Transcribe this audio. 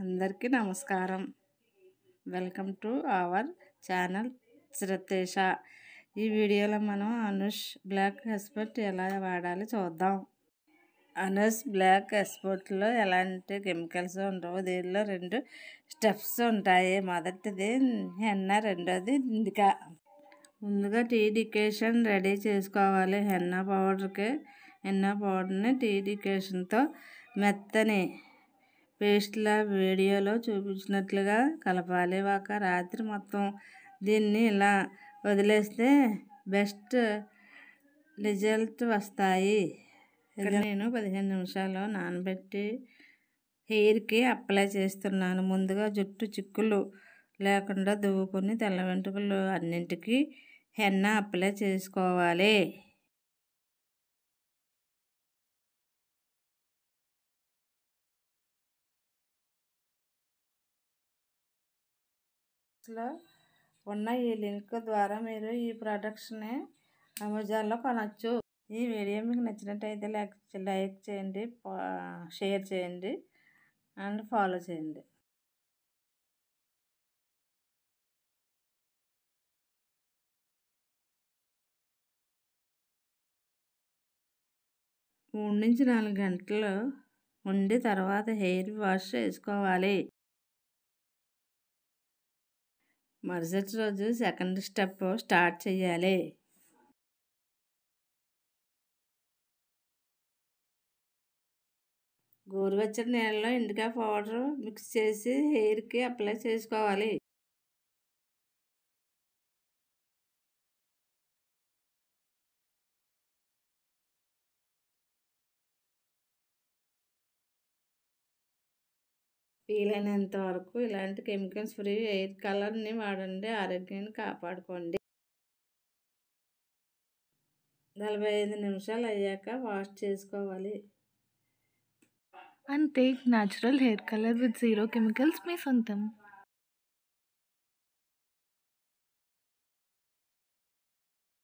అందరికీ నమస్కారం welcome to our channel శ్రతేష ఈ వీడియోలో మనం అనుష్ బ్లాక్ ఎక్స్పర్ట్ ఎలా వాడాలి చూద్దాం అనుష్ బ్లాక్ ఎక్స్పర్ట్లో ఎలాంటి కెమికల్స్ ఉండవు దీనిలో రెండు స్టెప్స్ ఉంటాయి మొదటిది హెన్న రెండోది ఇందిక ముందుగా టీ డికేషన్ రెడీ చేసుకోవాలి హెన్న పౌడర్కి హెన్న పౌడర్ని టీ డికేషన్తో మెత్తని పేస్ట్లా వీడియోలో చూపించినట్లుగా కలపాలి ఒక రాత్రి మొత్తం దీన్ని ఇలా వదిలేస్తే బెస్ట్ రిజల్ట్ వస్తాయి నేను పదిహేను నిమిషాలు నానబెట్టి హెయిర్కి అప్లై చేస్తున్నాను ముందుగా జుట్టు చిక్కులు లేకుండా దువ్వుకొని తెల్ల వెంట్రుకలు అన్నింటికి హెన్న అప్లై చేసుకోవాలి లో ఉన్న ఈ లింక్ ద్వారా మీరు ఈ ప్రొడక్ట్స్ని అమెజాన్లో కొనవచ్చు ఈ వీడియో మీకు నచ్చినట్టయితే లైక్ లైక్ చేయండి షేర్ చేయండి అండ్ ఫాలో చేయండి మూడు నుంచి నాలుగు గంటలు ఉండి తర్వాత హెయిర్ వాష్ చేసుకోవాలి మరుసటి రోజు సెకండ్ స్టెప్ స్టార్ట్ చేయాలి గోరువెచ్చని నీళ్ళలో ఇండికా పౌడర్ మిక్స్ చేసి హెయిర్కి అప్లై చేసుకోవాలి వీలైనంత వరకు ఇలాంటి కెమికల్స్ ఫ్రీ ఎయిర్ కలర్ని వాడండి ఆరోగ్యాన్ని కాపాడుకోండి నలభై ఐదు నిమిషాలు అయ్యాక వాష్ చేసుకోవాలి అంతే take natural hair colour with zero chemicals మీ సొంతం